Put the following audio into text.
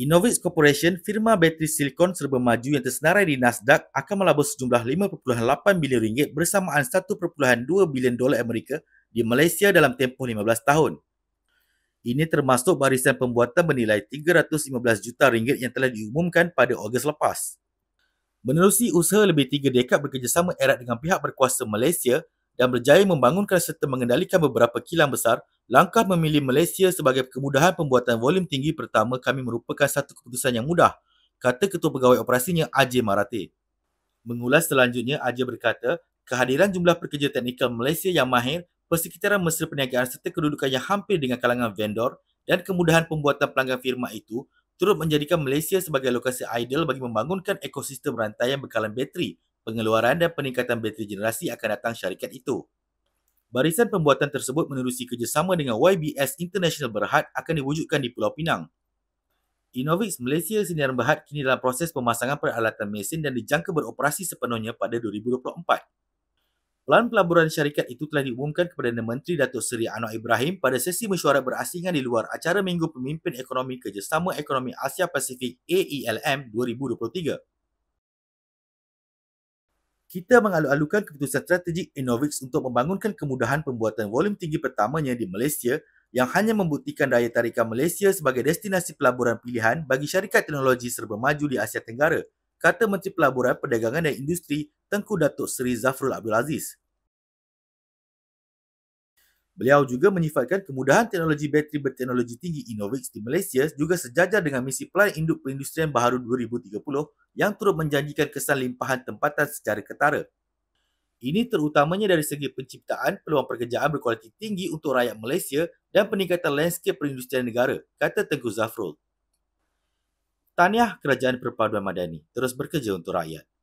Innovix Corporation, firma bateri silikon serba maju yang tersenarai di Nasdaq akan melabur sejumlah 5.8 bilion ringgit bersamaan 1.2 bilion dolar Amerika di Malaysia dalam tempoh 15 tahun. Ini termasuk barisan pembuatan bernilai 315 juta ringgit yang telah diumumkan pada Ogos lepas. Menerusi usaha lebih tiga dekad bekerjasama erat dengan pihak berkuasa Malaysia, yang berjaya membangunkan serta mengendalikan beberapa kilang besar, langkah memilih Malaysia sebagai kemudahan pembuatan volume tinggi pertama kami merupakan satu keputusan yang mudah, kata Ketua Pegawai Operasinya Ajay Marate. Mengulas selanjutnya, Ajay berkata, kehadiran jumlah pekerja teknikal Malaysia yang mahir, persekitaran mesra perniagaan serta kedudukan yang hampir dengan kalangan vendor dan kemudahan pembuatan pelanggan firma itu turut menjadikan Malaysia sebagai lokasi ideal bagi membangunkan ekosistem rantaian bekalan bateri pengeluaran dan peningkatan bateri generasi akan datang syarikat itu. Barisan pembuatan tersebut menerusi kerjasama dengan YBS International Berhad akan diwujudkan di Pulau Pinang. Innovix Malaysia Sinar Berhad kini dalam proses pemasangan peralatan mesin dan dijangka beroperasi sepenuhnya pada 2024. Pelan pelaburan syarikat itu telah diumumkan kepada Perdana Menteri Datuk Seri Anwar Ibrahim pada sesi mesyuarat berasingan di luar acara Minggu Pemimpin Ekonomi Kerjasama Ekonomi Asia Pasifik AELM 2023 kita mengalu-alukan keputusan strategik Innovix untuk membangunkan kemudahan pembuatan volume tinggi pertamanya di Malaysia yang hanya membuktikan daya tarikan Malaysia sebagai destinasi pelaburan pilihan bagi syarikat teknologi serba maju di Asia Tenggara, kata Menteri Pelaburan, Perdagangan dan Industri Tengku Datuk Seri Zafrul Abdul Aziz. Beliau juga menyifatkan kemudahan teknologi bateri berteknologi tinggi Innovix di Malaysia juga sejajar dengan misi pelan induk perindustrian baharu 2030 yang turut menjanjikan kesan limpahan tempatan secara ketara. Ini terutamanya dari segi penciptaan peluang pekerjaan berkualiti tinggi untuk rakyat Malaysia dan peningkatan landscape perindustrian negara, kata Tengku Zafrul. Tahniah Kerajaan Perpaduan Madani terus bekerja untuk rakyat.